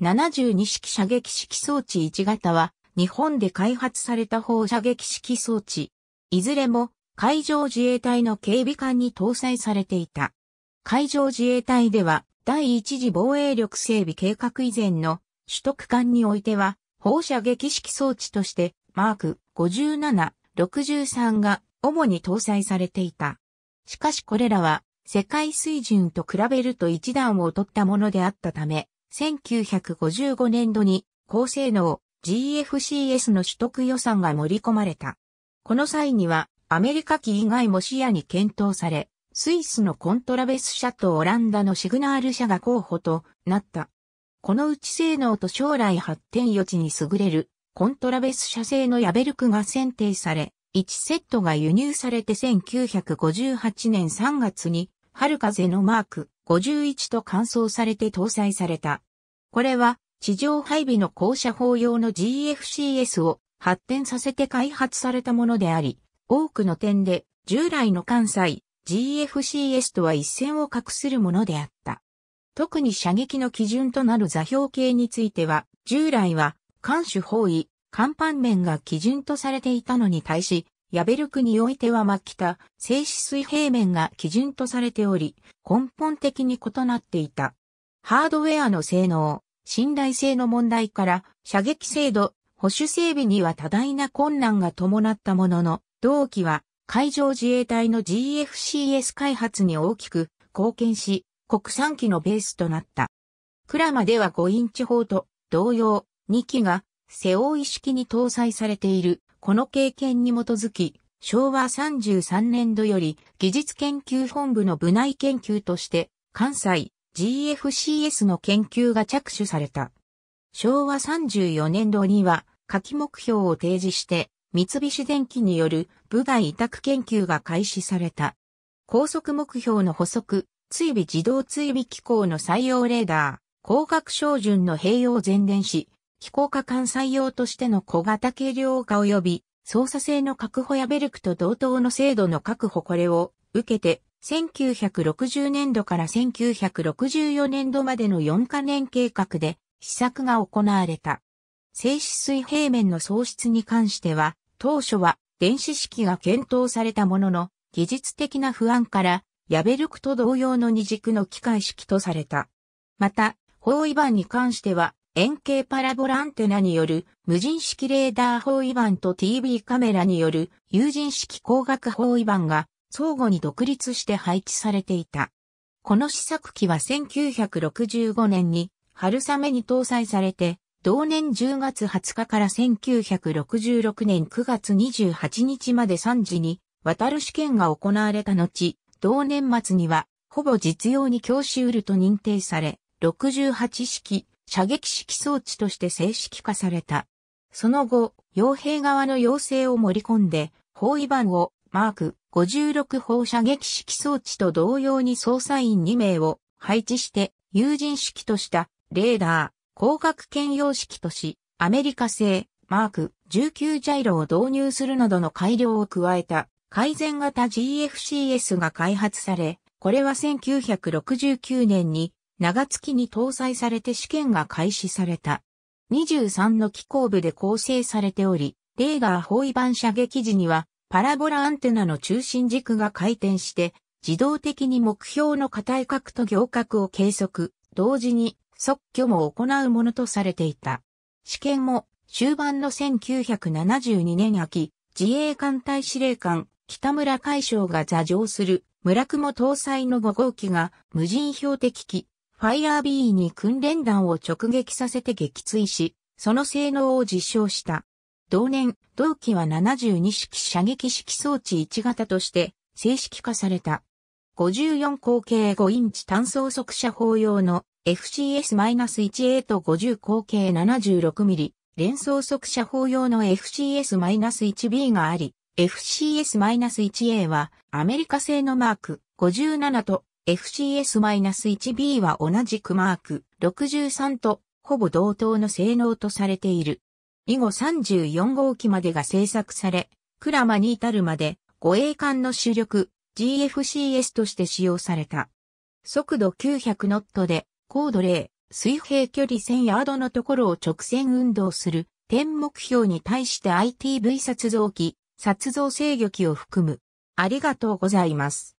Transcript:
72式射撃式装置1型は、日本で開発された砲射撃式装置。いずれも、海上自衛隊の警備艦に搭載されていた。海上自衛隊では、第一次防衛力整備計画以前の取得艦においては、放射撃式装置として、マーク57、63が主に搭載されていた。しかしこれらは、世界水準と比べると一段を劣ったものであったため、1955年度に高性能 GFCS の取得予算が盛り込まれた。この際にはアメリカ機以外も視野に検討され、スイスのコントラベス社とオランダのシグナール社が候補となった。このうち性能と将来発展余地に優れるコントラベス社製のヤベルクが選定され、1セットが輸入されて1958年3月に、春風のマーク、51と換装されて搭載された。これは地上配備の高射砲用の GFCS を発展させて開発されたものであり、多くの点で従来の関西 GFCS とは一線を画するものであった。特に射撃の基準となる座標系については、従来は、艦首包囲、艦板面が基準とされていたのに対し、ヤベルクにおいては末期た静止水平面が基準とされており、根本的に異なっていた。ハードウェアの性能、信頼性の問題から射撃精度、保守整備には多大な困難が伴ったものの、同期は海上自衛隊の GFCS 開発に大きく貢献し、国産機のベースとなった。クラマでは5インチ砲と同様、2機が背負い式に搭載されているこの経験に基づき、昭和33年度より技術研究本部の部内研究として、関西 GFCS の研究が着手された。昭和34年度には、夏記目標を提示して、三菱電機による部外委託研究が開始された。高速目標の補足、追尾自動追尾機構の採用レーダー、光学照準の併用全電子、飛行化艦採用としての小型軽量化及び操作性の確保やベルクと同等の精度の確保これを受けて1960年度から1964年度までの4カ年計画で試作が行われた。静止水平面の喪失に関しては当初は電子式が検討されたものの技術的な不安からヤベルクと同様の二軸の機械式とされた。また、包囲板に関しては円形パラボランテナによる無人式レーダー包囲板と TV カメラによる有人式光学包囲板が相互に独立して配置されていた。この試作機は1965年に春雨に搭載されて、同年10月20日から1966年9月28日まで3時に渡る試験が行われた後、同年末にはほぼ実用に教習ると認定され、68式射撃式装置として正式化された。その後、傭兵側の要請を盛り込んで、包囲板をマーク56砲射撃式装置と同様に捜査員2名を配置して有人式としたレーダー、光学兼用式とし、アメリカ製マーク19ジャイロを導入するなどの改良を加えた改善型 GFCS が開発され、これは1969年に長月に搭載されて試験が開始された。23の機構部で構成されており、レーガー包囲板射撃時には、パラボラアンテナの中心軸が回転して、自動的に目標の硬い角と行角を計測、同時に即挙も行うものとされていた。試験も終盤の1972年秋、自衛艦隊司令官、北村海将が座上する、村雲搭載の5号機が無人標的機、ファイヤービーに訓練弾を直撃させて撃墜し、その性能を実証した。同年、同機は72式射撃式装置1型として正式化された。54口径5インチ単装速射砲用の FCS-1A と50口径7 6ミリ、連装速射砲用の FCS-1B があり、FCS-1A はアメリカ製のマーク57と FCS-1B は同じくマーク63とほぼ同等の性能とされている。以後34号機までが製作され、クラマに至るまで護衛艦の主力 GFCS として使用された。速度900ノットで高度0、水平距離1000ヤードのところを直線運動する点目標に対して ITV 撮像機、撮像制御機を含む。ありがとうございます。